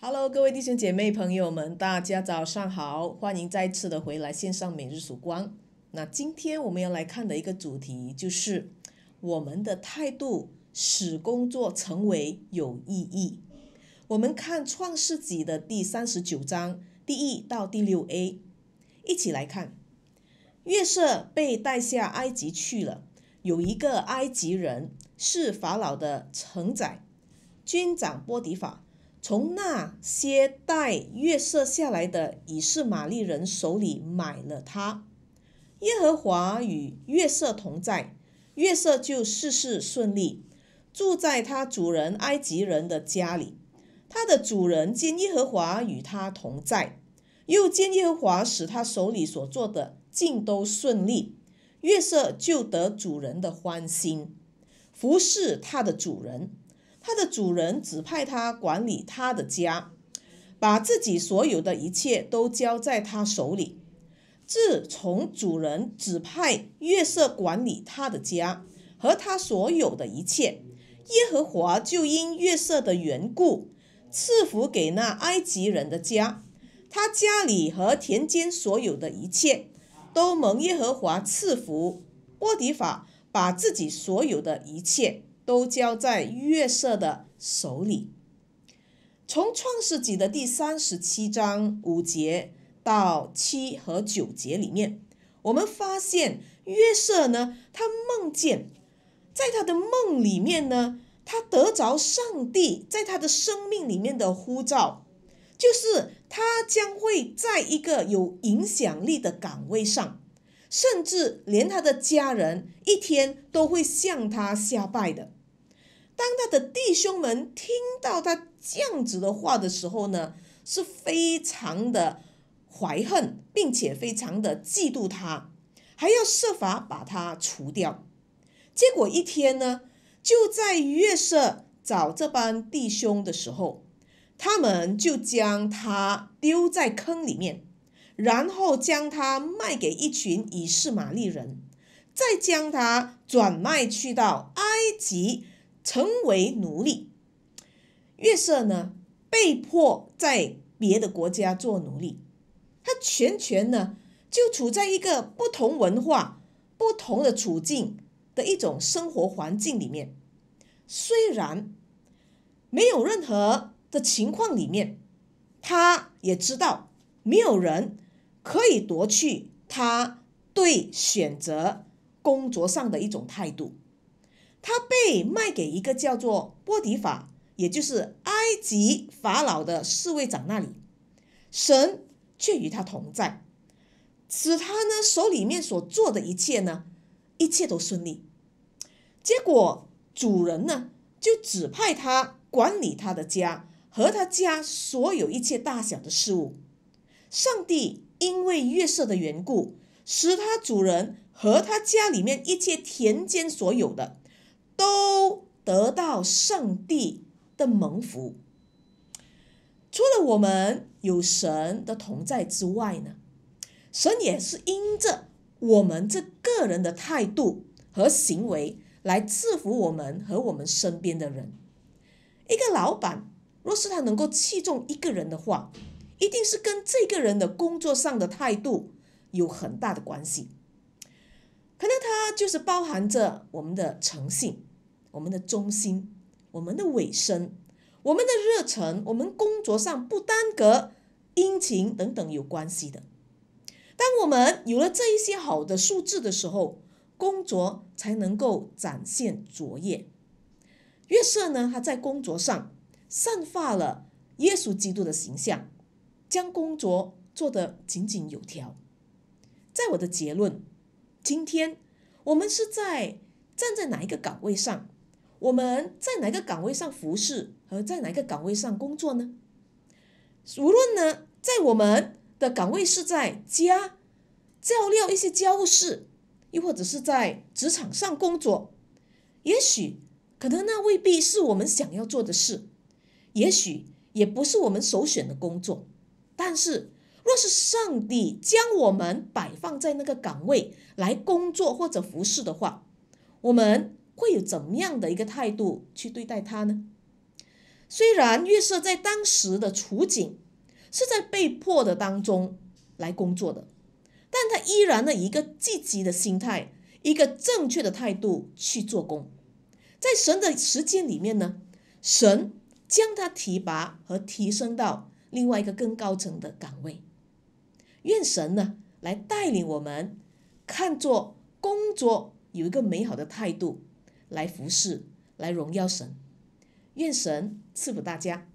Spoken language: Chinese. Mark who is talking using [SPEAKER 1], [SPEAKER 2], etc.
[SPEAKER 1] Hello，各位弟兄姐妹朋友们，大家早上好，欢迎再次的回来线上每日曙光。那今天我们要来看的一个主题就是我们的态度使工作成为有意义。我们看创世纪的第三十九章第一到第六 a，一起来看。约瑟被带下埃及去了，有一个埃及人是法老的臣载，军长波迪法。从那些带月色下来的以示玛利人手里买了他。耶和华与月色同在，月色就事事顺利。住在他主人埃及人的家里，他的主人见耶和华与他同在，又见耶和华使他手里所做的尽都顺利，月色就得主人的欢心，服侍他的主人。他的主人指派他管理他的家，把自己所有的一切都交在他手里。自从主人指派约瑟管理他的家和他所有的一切，耶和华就因约瑟的缘故赐福给那埃及人的家，他家里和田间所有的一切都蒙耶和华赐福。波迪法把自己所有的一切。都交在月色的手里。从创世纪的第三十七章五节到七和九节里面，我们发现月色呢，他梦见，在他的梦里面呢，他得着上帝在他的生命里面的呼召，就是他将会在一个有影响力的岗位上。甚至连他的家人一天都会向他下拜的。当他的弟兄们听到他这样子的话的时候呢，是非常的怀恨，并且非常的嫉妒他，还要设法把他除掉。结果一天呢，就在月色找这帮弟兄的时候，他们就将他丢在坑里面。然后将他卖给一群以示玛利人，再将他转卖去到埃及，成为奴隶。约瑟呢，被迫在别的国家做奴隶，他全权呢就处在一个不同文化、不同的处境的一种生活环境里面。虽然没有任何的情况里面，他也知道没有人。可以夺去他对选择工作上的一种态度。他被卖给一个叫做波迪法，也就是埃及法老的侍卫长那里。神却与他同在，使他呢手里面所做的一切呢，一切都顺利。结果主人呢就指派他管理他的家和他家所有一切大小的事物。上帝。因为月色的缘故，使他主人和他家里面一切田间所有的，都得到上帝的蒙福。除了我们有神的同在之外呢，神也是因着我们这个人的态度和行为来赐福我们和我们身边的人。一个老板若是他能够器重一个人的话。一定是跟这个人的工作上的态度有很大的关系，可能他就是包含着我们的诚信、我们的忠心、我们的尾声、我们的热忱，我们工作上不耽搁、殷勤等等有关系的。当我们有了这一些好的素质的时候，工作才能够展现卓越。月色呢，他在工作上散发了耶稣基督的形象。将工作做得井井有条。在我的结论，今天我们是在站在哪一个岗位上？我们在哪个岗位上服侍，和在哪个岗位上工作呢？无论呢，在我们的岗位是在家照料一些家务事，又或者是在职场上工作，也许可能那未必是我们想要做的事，也许也不是我们首选的工作。但是，若是上帝将我们摆放在那个岗位来工作或者服侍的话，我们会有怎么样的一个态度去对待他呢？虽然约瑟在当时的处境是在被迫的当中来工作的，但他依然呢以一个积极的心态、一个正确的态度去做工。在神的时间里面呢，神将他提拔和提升到。另外一个更高层的岗位，愿神呢来带领我们，看作工作有一个美好的态度，来服侍，来荣耀神，愿神赐福大家。